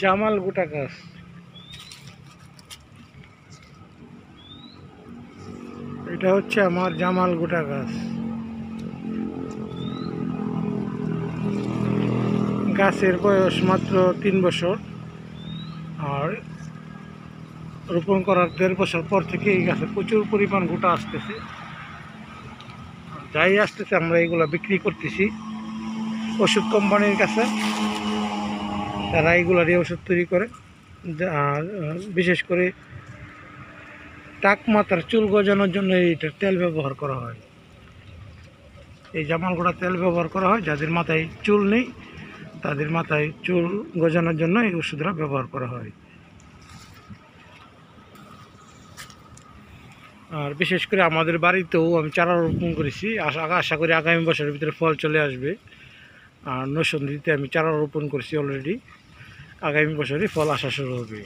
জামাল গোটা গাছ এটা হচ্ছে আমার জামাল গোটা গাছ গাছের বয়স মাত্র তিন বছর আর রোপণ করার দেড় বছর পর থেকে এই গাছে প্রচুর পরিমাণ গোটা আসতেছে যাই আসতেছে আমরা এগুলো বিক্রি করতেছি ওষুধ কোম্পানির কাছে তারা এগুলারই ওষুধ তৈরি করে বিশেষ করে টাক মাথার চুল গজানোর জন্য এইটার তেল ব্যবহার করা হয় এই জামালগোড়া তেল ব্যবহার করা হয় যাদের মাথায় চুল নেই তাদের মাথায় চুল গজানোর জন্য এই ওষুধরা ব্যবহার করা হয় আর বিশেষ করে আমাদের বাড়িতেও আমি চারা রোপণ করেছি আশা আশা করি আগামী বছরের ভিতরে ফল চলে আসবে আর নৈসন্দিতে আমি চারা রোপণ করেছি অলরেডি আগামী বছরই ফল আসা শুরু হবে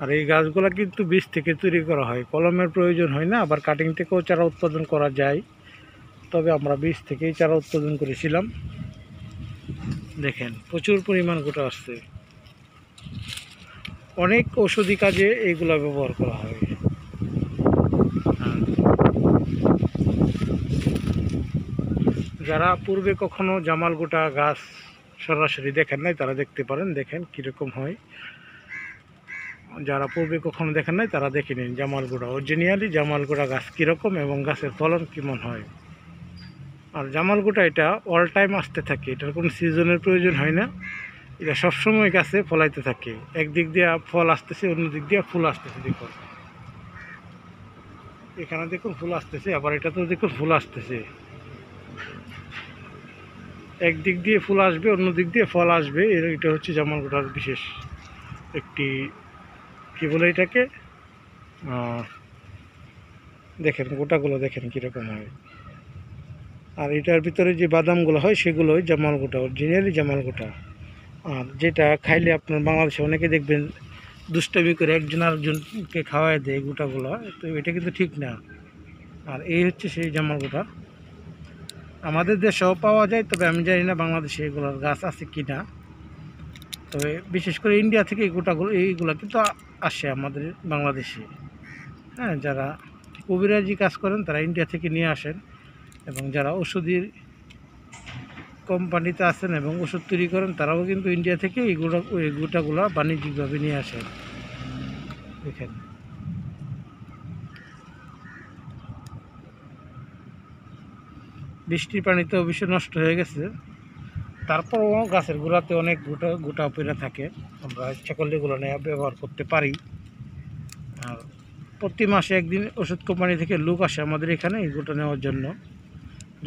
আর এই গাছগুলো কিন্তু বীজ থেকে তৈরি করা হয় কলমের প্রয়োজন হয় না আবার কাটিং থেকেও চারা উৎপাদন করা যায় তবে আমরা বীজ থেকেই চারা উৎপাদন করেছিলাম দেখেন প্রচুর পরিমাণ গোটা আসছে অনেক ঔষধি কাজে এইগুলা ব্যবহার করা হয় যারা পূর্বে কখনো গোটা গাছ সরাসরি দেখেন নাই তারা দেখতে পারেন দেখেন কীরকম হয় যারা পূর্বে কখনো দেখেন নাই তারা দেখে নিন জামালগুড়া অরিজিনিয়ালি জামালগুড়া গাছ কীরকম এবং গাছের ফলন কেমন হয় আর জামালগুড়া এটা অল টাইম আসতে থাকে এটার কোনো সিজনের প্রয়োজন হয় না এটা সবসময় গাছে ফলাইতে থাকে একদিক দিয়ে ফল আসতেছে অন্যদিক দিয়ে ফুল আসতেছে দেখুন এখানে দেখুন ফুল আসতেছে আবার এটাতেও দেখুন ফুল আসতেছে একদিক দিয়ে ফুল আসবে অন্য দিক দিয়ে ফল আসবে এটা হচ্ছে জামালগোটার বিশেষ একটি কী বলে এটাকে দেখেন গোটাগুলো দেখেন কীরকম হয় আর এটার ভিতরে যে বাদামগুলো হয় সেগুলো গোটা অরিজিনালি গোটা আর যেটা খাইলে আপনার বাংলাদেশে অনেকে দেখবেন দুষ্টমি করে একজন আরেকজনকে খাওয়ায় দেয় গোটাগুলো তো এটা কিন্তু ঠিক না আর এই হচ্ছে সেই গোটা আমাদের দেশেও পাওয়া যায় তবে আমি জানি না বাংলাদেশে এগুলোর গাছ আছে কি না তবে বিশেষ করে ইন্ডিয়া থেকে এই গোটাগুলো এইগুলো কিন্তু আসে আমাদের বাংলাদেশে হ্যাঁ যারা কবিরাজি কাজ করেন তারা ইন্ডিয়া থেকে নিয়ে আসেন এবং যারা ওষুধের কোম্পানিতে আছেন এবং ওষুধ তৈরি করেন তারাও কিন্তু ইন্ডিয়া থেকে এই গোটা এই গোটাগুলো বাণিজ্যিকভাবে নিয়ে আসেন এখানে বৃষ্টির পানিতে অবশ্য নষ্ট হয়ে গেছে তারপরও গাছের গোড়াতে অনেক গোটা গোটা পেরে থাকে আমরা ইচ্ছা করলে এগুলো নিয়ে ব্যবহার করতে পারি আর প্রতি মাসে একদিন ওষুধ কোম্পানি থেকে লোক আসে আমাদের এখানে এগুলো নেওয়ার জন্য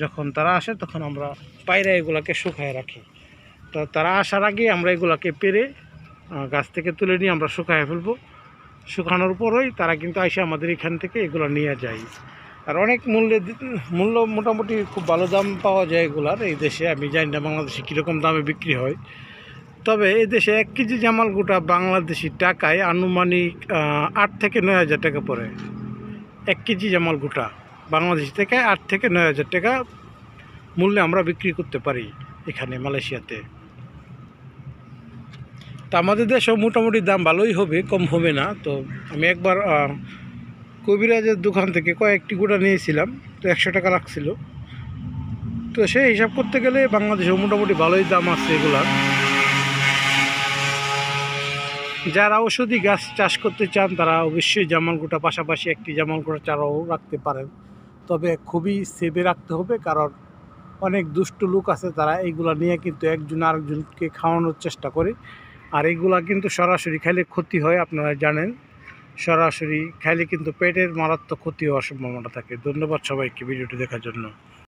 যখন তারা আসে তখন আমরা পায়রা এগুলাকে শুকায় রাখি তো তারা আসার আগে আমরা এগুলাকে পেরে গাছ থেকে তুলে নিয়ে আমরা শুকায় ফেলবো শুকানোর পরই তারা কিন্তু আসে আমাদের এখান থেকে এগুলো নিয়ে যায় আর অনেক মূল্যে মূল্য মোটামুটি খুব ভালো দাম পাওয়া যায় এগুলার এই দেশে আমি জানি না বাংলাদেশে কীরকম দামে বিক্রি হয় তবে এই দেশে এক কেজি জামাল গোটা বাংলাদেশি টাকায় আনুমানিক আট থেকে নয় হাজার টাকা পড়ে এক কেজি জামাল গোটা বাংলাদেশ থেকে আট থেকে নয় হাজার টাকা মূল্যে আমরা বিক্রি করতে পারি এখানে মালয়েশিয়াতে তা আমাদের দেশেও মোটামুটি দাম ভালোই হবে কম হবে না তো আমি একবার কবিরাজের দোকান থেকে কয়েকটি গোটা নিয়েছিলাম তো একশো টাকা লাগছিল তো সেই হিসাব করতে গেলে বাংলাদেশে মোটামুটি ভালোই দাম আছে এগুলার যারা ঔষধি গাছ চাষ করতে চান তারা অবশ্যই গোটা পাশাপাশি একটি গোটা চারাও রাখতে পারেন তবে খুবই সেভে রাখতে হবে কারণ অনেক দুষ্ট লোক আছে তারা এইগুলা নিয়ে কিন্তু একজন আরেকজনকে খাওয়ানোর চেষ্টা করে আর এইগুলা কিন্তু সরাসরি খাইলে ক্ষতি হয় আপনারা জানেন সরাসরি খাইলে কিন্তু পেটের মারাত্মক ক্ষতি হওয়ার সম্ভাবনা থাকে ধন্যবাদ সবাইকে ভিডিওটি দেখার জন্য